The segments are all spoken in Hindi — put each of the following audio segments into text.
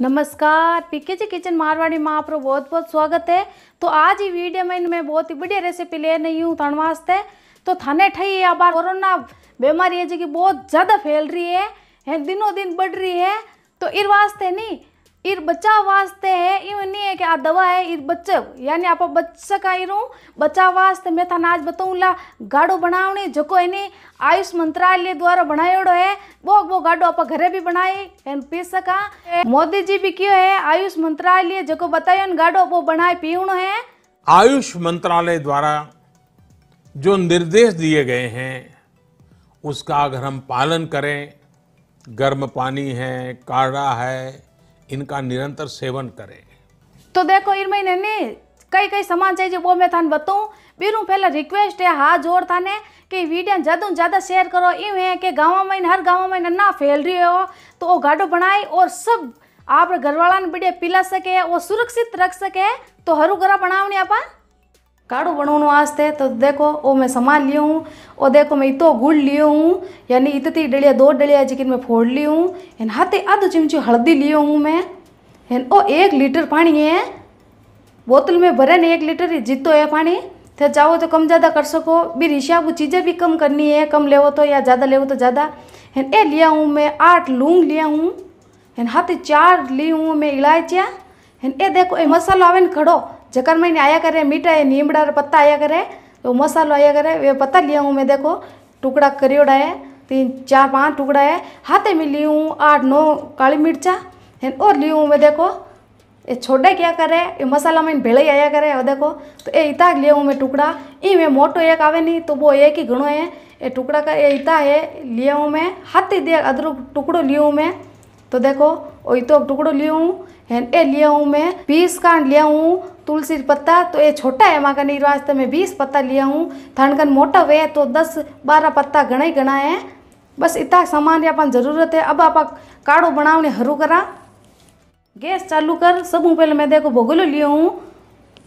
नमस्कार पीके जी किचन मारवाड़ी में आप बहुत बहुत स्वागत है तो आज ही वीडियो में मैं बहुत ही बढ़िया रेसिपी ले रही हूँ थाने वास्ते तो थाने ठही अब कोरोना बीमारी है जो कि बहुत ज़्यादा फैल रही है, है दिनों दिन बढ़ रही है तो इर वास्ते नहीं इर बचाव वास्ते है इवन आ दवा આ દવા એ બચવ યાની આપો બચક આયરું બચાવાસ્તે મેં તને આજ બતાઉંલા ગાડો બનાવણી જકો इन्हें आयुष मंत्रालय द्वारा बनायोड़ो है वो वो गाडो आप घरे भी बनाए एन पी सका मोदी जी भी क्यों है आयुष मंत्रालय जको बतायो गाडो वो बनाए पीवणो है आयुष मंत्रालय द्वारा जो निर्देश दिए गए हैं उसका अगर हम पालन करें गर्म पानी है काढ़ा है इनका निरंतर सेवन करें तो देखो इन महीने कई कई सामान चाहिए वो मैं थाने बताऊँ बीरू पहले रिक्वेस्ट है हाथ जोड़ थाने कि वीडियो ज़्यादा ज़्यादा शेयर करो यूँ है कि गाँव में हर गाँव में ना फैल रही हो तो वो गाडो बनाए और सब आप घरवाला ने बीडिया पिला सके और सुरक्षित रख सके तो हरू बनाओ बनावनी आप गाड़ू बनाने वास्ते तो देखो वो मैं सामान लियो हूँ और देखो मैं इतो गुड़ लियो हूँ यानी इतनी डलिया दो डलिया जिकिन मैं फोड़ ली हूँ यानी हाथे चिमची हल्दी लियो हूँ मैं है ओ एक लीटर पानी है बोतल में भरे ना एक लीटर ही जीतो है पानी तो चाहो तो कम ज़्यादा कर सको भी रिशा वो चीज़ें भी कम करनी है कम लेव तो या ज़्यादा लेव तो ज़्यादा है ए लिया हूँ मैं आठ लूंग लिया हूँ है हाथ चार ली हूँ मैं इलायचिया है ए देखो ये मसालो आवे न खड़ो जकर मैंने आया करे मीठा है नीमड़ा पत्ता आया करे तो मसालो आया करे वे पत्ता लिया हूँ मैं देखो टुकड़ा करियोड़ा है तीन चार पाँच टुकड़ा है हाथे में ली हूँ आठ नौ काली मिर्चा है और लियो हूँ मैं देखो ये छोटे क्या करे ये मसाला में भेड़े आया करे और देखो तो ये इता लिया हूँ मैं टुकड़ा ई में मोटो एक आवे नहीं तो वो एक ही घणो है ये टुकड़ा का ये इता है लिया हूँ मैं हाथ ही दिया अदरक टुकड़ो लिया मैं तो देखो ओ तो टुकड़ो लिया हूँ हेन ए लिया हूँ मैं बीस कांड लिया हूँ तुलसी पत्ता तो ये छोटा है माँ का निर्वास तो मैं बीस पत्ता लिया हूँ थनकन मोटा वे तो दस बारह पत्ता घना ही घना है बस इतना सामान अपन जरूरत है अब आप काढ़ो बनावने हरू करा गैस चालू कर सब हूँ पहले मैं देखो भोगलो लियो हूँ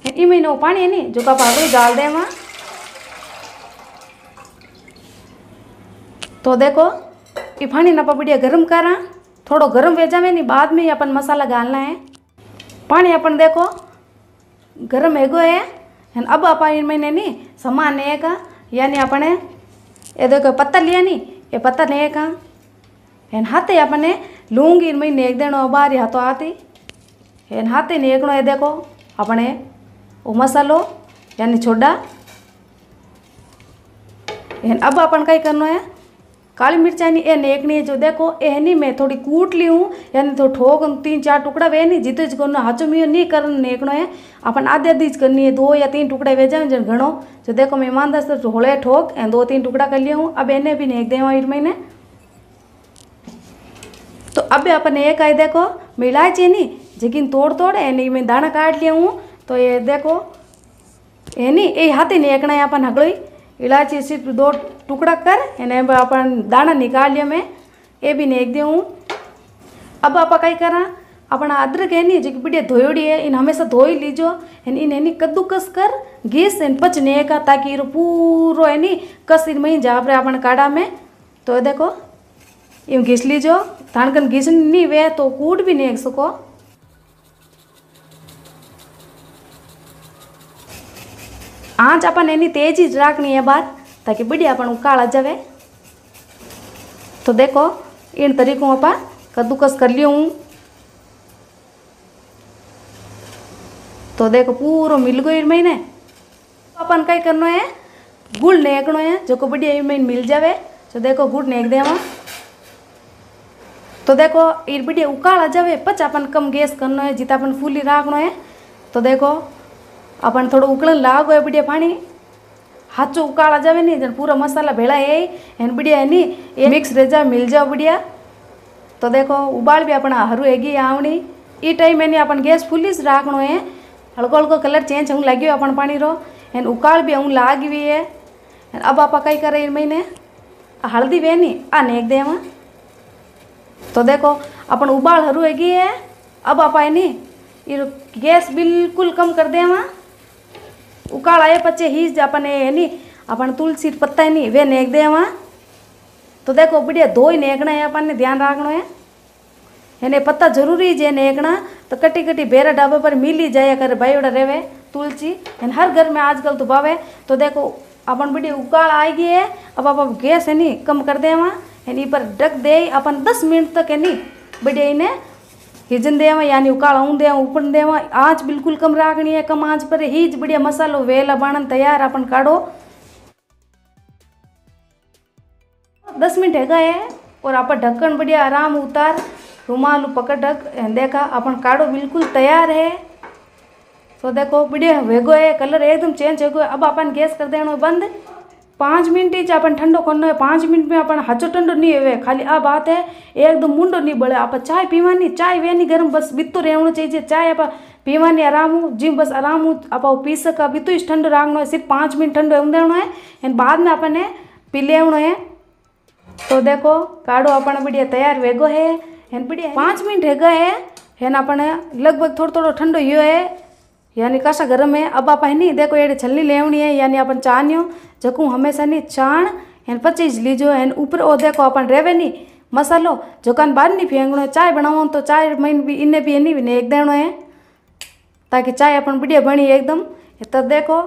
महीने वो पानी है नी जो का भागलो डाल दे वहाँ तो देखो ये पानी ना बढ़िया गर्म करा थोड़ो गर्म भेजा में नहीं बाद में ही अपन मसाला डालना है पानी अपन देखो गर्म है गो है अब अपन महीने नहीं सामान है का यानी अपने ये देखो पत्ता लिया नी ये पत्ता नहीं का हाथ अपने लूंगी इनमें नेक देना बाहर हाथों आती है हाथे नेकनो है देखो अपने वो मसालो यानी छोड़ा एन अब अपन कई करना है काली मिर्चा नहीं ये नेकनी है जो देखो एह नहीं मैं थोड़ी कूट ली हूँ यानी तो ठोक तीन चार टुकड़ा वे नहीं जितने ज करना हाचो मियो नहीं कर नेकनो है अपन आधे आधी करनी है दो या तीन टुकड़े वे जाए जन जो देखो मेहमान दस होले ठोक एन दो तीन टुकड़ा कर लिया हूँ अब इन्हें भी नेक दे इर महीने अब अपन एक कह देखो मिला चीनी जिकिन तोड़ तोड़ एनी मैं दाना काट लिया हूँ तो ये देखो एनी ये हाथी नहीं एकना यहाँ अपन हगड़ी इलायची सिर्फ दो टुकड़ा कर एने अपन दाना निकाल लिया मैं ये भी नेक दे हूँ अब आप कहीं करा अपना अदरक है नी जो बढ़िया धोयोड़ी है इन हमेशा धोई लीजो इन इन है कद्दूकस कर घिस इन पचने का ताकि पूरो है नी कस इन में ही जा रहे अपन काढ़ा में तो देखो इन घिस लीजो ताणकन घिसनी वे तो कूट भी नहीं सको आँच अपन एनी तेजी ही है बात ताकि बढ़िया अपन उकाल आ जावे तो देखो इन तरीकों अपन कद्दूकस कर लियो हूँ तो देखो पूरा मिल गयो महीने अपन कई करना है गुड़ नेकनो है जो को बढ़िया मिल जावे तो देखो गुड़ नेक दे तो देखो इर बिटिया उकाड़ा जावे पच अपन कम गैस करना है जितना अपन फूली राखना है तो देखो अपन थोड़ा उकड़न लागो है बिटिया पानी हाचो उकाला जावे नहीं जन पूरा मसाला भेड़ा है एन बिटिया है नहीं मिक्स रह जाए मिल जाओ बीडिया तो देखो उबाल भी अपना हरू हैगी आवनी ये टाइम मैंने अपन गैस फूली से राखनो है हल्को हल्को कलर चेंज हूँ लगे अपन पानी रो एन उकाल भी हूँ लाग भी है अब आप करें इन महीने हल्दी वे नहीं आ एक दे वहाँ तो देखो अपन उबाल हरू है है अब आप आए नी ये गैस बिल्कुल कम कर दे वहाँ उकाल आए पच्चे ही अपन है नी अपन तुलसी पत्ता है नी वे नेक दे वहाँ तो देखो बढ़िया दो ही नेकना है अपन ने ध्यान रखना है यानी पत्ता जरूरी जे नेकना तो कटी कटी बेरा डब्बे पर मिल ही जाए अगर भाई उड़ा तुलसी है हर घर में आजकल तो भावे तो देखो अपन बढ़िया उकाल आएगी है अब आप, आप गैस है नी कम कर दे वहाँ यानी पर ढक दे अपन दस मिनट तक यानी नी बढ़िया इन्हें हिजन देवा यानी उकाड़ाऊँ देवा उपन देवा आँच बिल्कुल कम राखनी है कम आँच पर हीज बढ़िया मसालो वेला बाणन तैयार अपन काढ़ो दस मिनट है गए और आप ढक्कन बढ़िया आराम उतार रुमाल पकड़ ढक देखा अपन काढ़ो बिल्कुल तैयार है तो देखो बढ़िया वेगो है कलर एकदम चेंज हो गया अब अपन गैस कर देना बंद पाँच मिनट ही अपन ठंडो करना है पाँच मिनट में अपन हाचो ठंडो नहीं हुए खाली आ बात है एकदम मुंडो नहीं बड़े आप चाय पीवा चाय वे नहीं गर्म बस बीतू रहना चाहिए चाय आप पीवा आराम हूँ जिम बस आराम हूँ आप पी सका बीतू इस ठंडो रखना है सिर्फ पाँच मिनट ठंडो एवं देना है बाद में अपन पी ले है तो देखो काढ़ो अपना बढ़िया तैयार वेगो है पाँच मिनट है गए है अपने लगभग थोड़ा थोड़ा ठंडो यो है यानी कसा गर्म है अब आप नहीं देखो एड़ी छलनी लेवनी है यानी अपन चानियो जकू हमेशा नहीं चाण एन पचीज लीजो एन ऊपर ओ देखो अपन रेवे नहीं मसालो जो कान बाद नहीं फेंगण है चाय बनाओ तो चाय मैंने भी इन्हें भी इन्हें भी नहीं एक देना है ताकि चाय अपन बढ़िया बनी एकदम तो देखो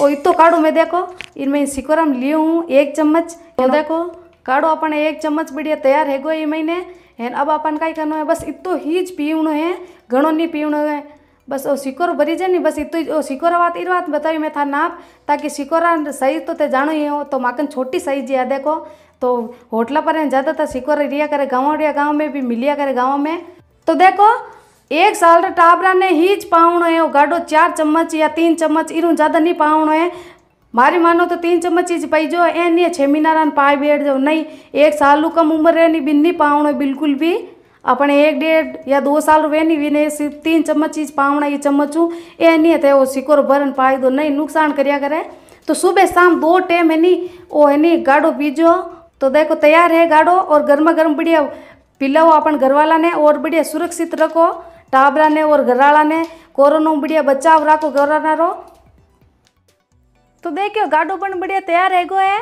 ओ इतो काढ़ो मैं देखो इनमें सिकोराम लियो हूँ एक चम्मच तो देखो काढ़ो अपन एक चम्मच बढ़िया तैयार है गो ये महीने एन अब अपन का करना है बस इतो हीज पीवण है घड़ो नहीं पीवण है बस वो सिकोर भरी जाए बस એ તો શિકોરા વાત એ बात बताई मैं था नाप ताकि सिकोरा साइज तो ते जानो ही हो तो माकन छोटी साइज है देखो तो होटला पर ज़्यादातर सिकोर रिया करे रिया गाँव में भी मिलिया करे गाँव में तो देखो एक साल टाबरा ने हीज पावणो है गाडो चार चम्मच या तीन चम्मच इन ज़्यादा नहीं पावणो है મારી માનો તો તીન ચમચ જ પાઈજો એ નહીં છે पाए પાય બેઠ જાઉં નહીં એક कम उम्र ઉંમર नहीं बिन्नी નહીં बिल्कुल भी भी। આપણે એક દેડ યા દો સાલ વેનીવીને એ તીન ચમચ ये પાવણા ઈ नहीं है वो सिकोर भरन पाए दो नहीं नुकसान करिया करे तो सुबह शाम दो टाइम है नहीं वो है नी गाढ़ो पीजो तो देखो तैयार है गाढ़ो और गर्मा गर्म बढ़िया पिलाओ अपन घरवाला ने और बढ़िया सुरक्षित रखो टाबरा ने और घरवाला ने कोरोना बढ़िया बचाव राखो घरवाला रो तो देखियो गाढ़ो पन बढ़िया तैयार है गो है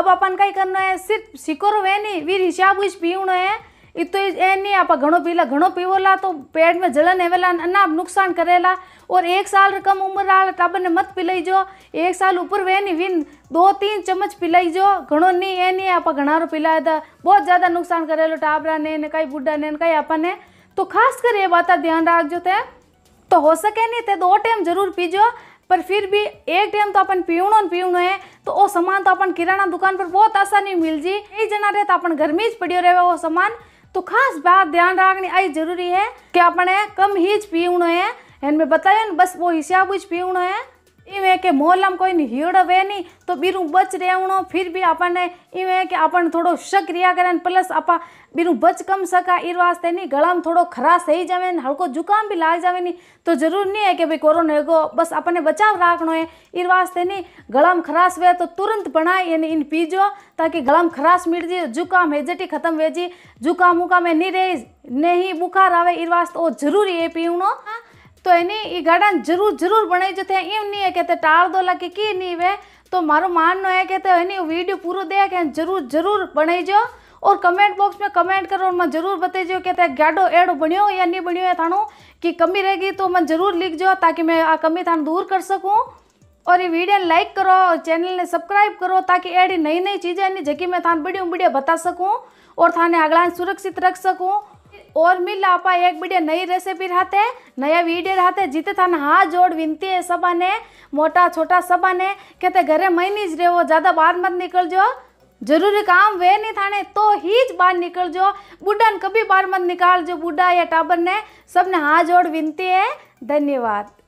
अब अपन का ही करना है सिर्फ सिकोरो वे नहीं वीर हिसाब कुछ पीवणो है એ તો એ નહીં આપા ઘણો પીલા ઘણો પીવોલા तो पेट में जलन एवेला अना नुकसान करेला और एक साल कम उम्र वाला टाबर ने मत पिलाई जो एक साल ऊपर वे नहीं विन दो तीन चम्मच पिलाई जो घणो नहीं ए नहीं आप घना रो पिलाया था बहुत ज़्यादा नुकसान करेलो टाबरा ने कहीं बुढ़ा ने कहीं अपन ने तो खास कर ये बात ध्यान रख जो थे तो हो सके नहीं थे दो टाइम जरूर पीजो पर फिर भी एक टाइम तो अपन पीवण पीवणो है तो वो सामान तो अपन किराना दुकान पर बहुत आसानी मिल जी कई जना रहे तो अपन घर में ही पड़ियो रहे वो सामान तो खास बात ध्यान रखनी आई जरूरी है कि अपने कम हीज पीण है इनमें बताया बस वो हिसाब कुछ पीण है इवें कि मोल में कोई हीड़ो वे नहीं तो बीरू बच रेवणो फिर भी अपन इवें कि अपन थोड़ो शक रिया करे प्लस आप बीरू बच कम सका इर वास्ते नहीं गला में थोड़ो खराश सही जावे हल्को जुकाम भी लाग जावे नहीं तो जरूर नहीं है कि भाई कोरोना हेगो बस अपने बचाव राखनो है इर वास्ते नहीं गला में खराश हुए तो तुरंत बनाए यानी इन पीजो ताकि गला में खराश मिट जाए जुकाम हेजटी खत्म हुए जी जुकाम उकाम नहीं रहे नहीं बुखार आवे इ वास्ते वो जरूरी है पीवनो हाँ, तो એની એ जरूर जरूर જરૂર जो थे एम नहीं है कहते टाल दो ला के કે नहीं वे तो मारो मानना है कहते तो नहीं वीडियो पूरा दे के जरूर जरूर जो और कमेंट बॉक्स में कमेंट करो और मैं जरूर बताइज कहते ते गाडो एड़ो बनियो या नहीं बनियो है थानू कि कमी रहेगी तो मैं जरूर लिख जो ताकि मैं आ कमी थान दूर कर सकूँ और ये वीडियो लाइक करो और चैनल ने सब्सक्राइब करो ताकि एड़ी नई नई चीज़ें नहीं जगह मैं थान बढ़िया बढ़िया बता सकूँ और थाने अगला सुरक्षित रख सकूँ और मिल आप एक बढ़िया नई रेसिपी रहते नया वीडियो रहते हैं जीते थाने हाथ जोड़ विनती है सबा ने मोटा छोटा सबा ने कहते घरे महीने ज वो ज़्यादा बाहर मत निकल जो जरूरी काम वे नहीं थाने तो ही बाहर निकल जो बुढ़ा ने कभी बाहर मत निकाल जो बूढ़ा या टाबर ने सब ने हाथ जोड़ विनती है धन्यवाद